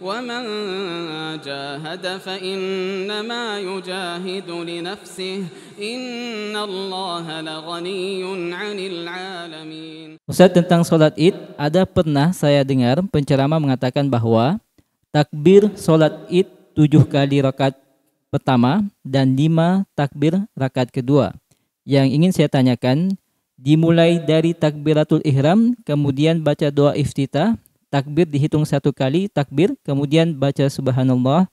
ومن جاهد فإنما يجاهد لنفسه إن الله لغني عن العالمين Ustaz tentang sholat id, ada pernah saya dengar penceramah mengatakan bahwa takbir sholat id tujuh kali rakaat pertama dan lima takbir rakaat kedua. Yang ingin saya tanyakan, dimulai dari takbiratul ihram, kemudian baca doa iftitah, takbir dihitung satu kali takbir, kemudian baca subhanallah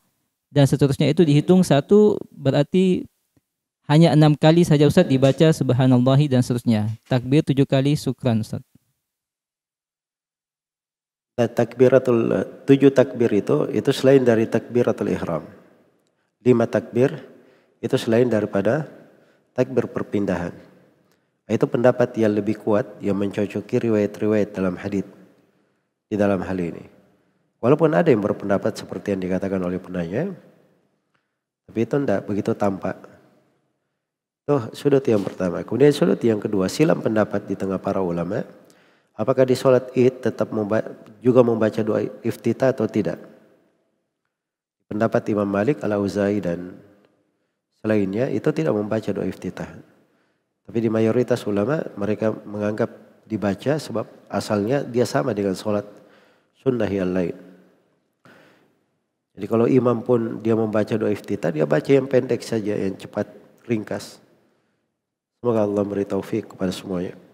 dan seterusnya itu dihitung satu berarti hanya enam kali saja Ustaz dibaca subhanallah dan seterusnya. Takbir tujuh kali syukran Ustaz. Eh, takbiratul eh, tujuh takbir itu itu selain dari takbiratul ihram. Lima takbir itu selain daripada takbir perpindahan. Itu pendapat yang lebih kuat yang mencocoki riwayat-riwayat dalam hadis di dalam hal ini. Walaupun ada yang berpendapat seperti yang dikatakan oleh penanya, tapi itu tidak begitu tampak. tuh sudut yang pertama. Kemudian sudut yang kedua, silam pendapat di tengah para ulama. Apakah di sholat id tetap membaca, juga membaca doa iftita atau tidak? Pendapat Imam Malik, Al-Auza'i dan selainnya itu tidak membaca doa iftitah. Tapi di mayoritas ulama mereka menganggap dibaca sebab asalnya dia sama dengan sholat sunnah yang lain. Jadi kalau imam pun dia membaca doa iftitah, dia baca yang pendek saja, yang cepat, ringkas. Semoga Allah beri taufik kepada semuanya.